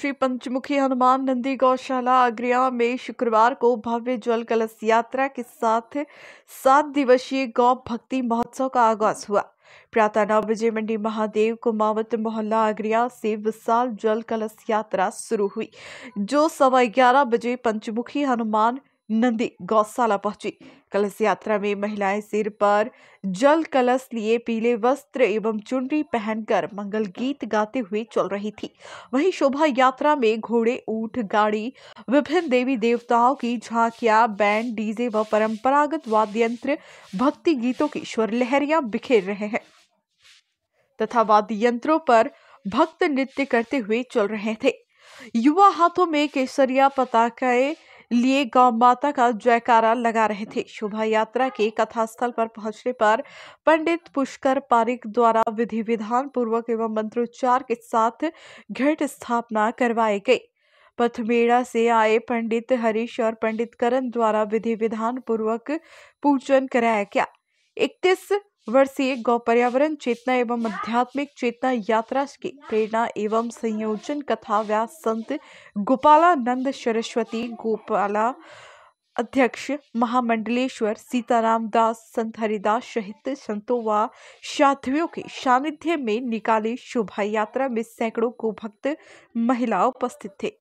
श्री पंचमुखी हनुमान नंदी गौशाला आगरिया में शुक्रवार को भव्य जल कलश यात्रा के साथ सात दिवसीय गौ भक्ति महोत्सव का आगाज हुआ प्रातः नौ बजे मंडी महादेव कुमावत मोहल्ला आगरिया से विशाल जल कलश यात्रा शुरू हुई जो सवा ग्यारह बजे पंचमुखी हनुमान नंदी गौशाला पहुंची कलश यात्रा में महिलाएं सिर पर जल कलश लिए पीले वस्त्र एवं चुनरी पहनकर मंगल गीत गाते हुए चल रही थी वहीं शोभा यात्रा में घोड़े ऊंट गाड़ी विभिन्न देवी देवताओं की झांकियां बैंड डीजे व परंपरागत वाद्य यंत्र भक्ति गीतों की स्वर लहरियां बिखेर रहे हैं तथा वाद्य यंत्रों पर भक्त नृत्य करते हुए चल रहे थे युवा हाथों में केसरिया पताकाएं लिए गौ माता का जयकारा लगा रहे थे शोभा यात्रा के कथा स्थल पर पहुंचने पर पंडित पुष्कर पारिक द्वारा विधि विधान पूर्वक एवं मंत्रोच्चार के साथ घट स्थापना करवाई गई पथमेड़ा से आए पंडित हरीश और पंडित करण द्वारा विधि विधान पूर्वक पूजन कराया गया इकतीस वर्षीय गौ पर्यावरण चेतना एवं आध्यात्मिक चेतना यात्रा के प्रेरणा एवं संयोजन कथा व्यास संत गोपालानंद सरस्वती गोपाला अध्यक्ष महामंडलेश्वर सीताराम दास संत हरिदास सहित संतों व साधवियों के सानिध्य में निकाली शोभा यात्रा में सैकड़ों को भक्त महिला उपस्थित थे